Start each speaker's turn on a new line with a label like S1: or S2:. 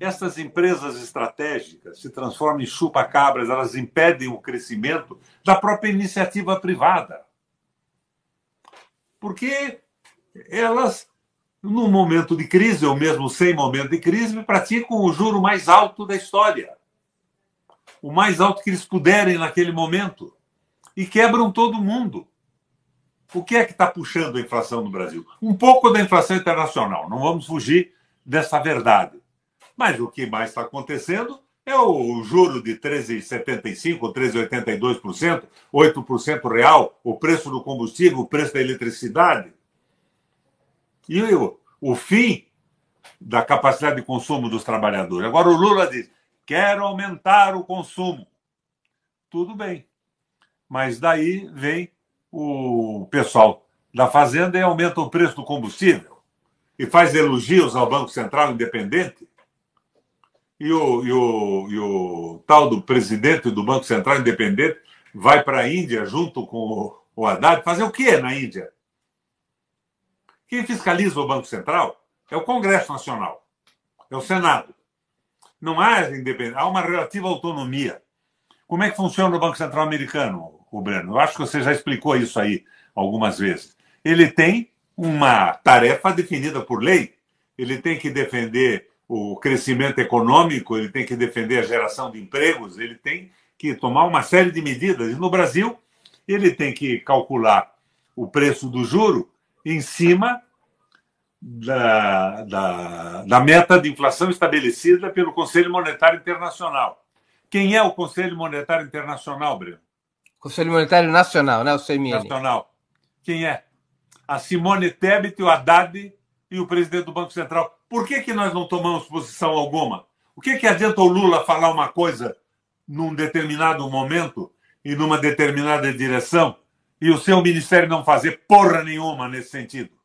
S1: essas empresas estratégicas se transformam em chupa-cabras, elas impedem o crescimento da própria iniciativa privada. Porque elas, no momento de crise, ou mesmo sem momento de crise, praticam o juro mais alto da história o mais alto que eles puderem naquele momento e quebram todo mundo. O que é que está puxando a inflação no Brasil? Um pouco da inflação internacional, não vamos fugir dessa verdade. Mas o que mais está acontecendo é o juro de 13,75%, 13,82%, 8% real, o preço do combustível, o preço da eletricidade. E o, o fim da capacidade de consumo dos trabalhadores. Agora o Lula diz: quero aumentar o consumo. Tudo bem. Mas daí vem o pessoal da Fazenda e aumenta o preço do combustível e faz elogios ao Banco Central Independente e o, e o, e o tal do presidente do Banco Central Independente vai para a Índia junto com o, o Haddad fazer o que na Índia? Quem fiscaliza o Banco Central é o Congresso Nacional, é o Senado. Não há independência, há uma relativa autonomia. Como é que funciona o Banco Central americano, Breno? Eu acho que você já explicou isso aí algumas vezes. Ele tem uma tarefa definida por lei. Ele tem que defender o crescimento econômico, ele tem que defender a geração de empregos, ele tem que tomar uma série de medidas. E no Brasil, ele tem que calcular o preço do juro em cima da, da, da meta de inflação estabelecida pelo Conselho Monetário Internacional. Quem é o Conselho Monetário Internacional, Breno? Conselho Monetário Nacional, né? O CMN. Nacional. Quem é? A Simone Tebet e o Haddad e o presidente do Banco Central. Por que, que nós não tomamos posição alguma? O que, que adianta o Lula falar uma coisa num determinado momento e numa determinada direção e o seu ministério não fazer porra nenhuma nesse sentido?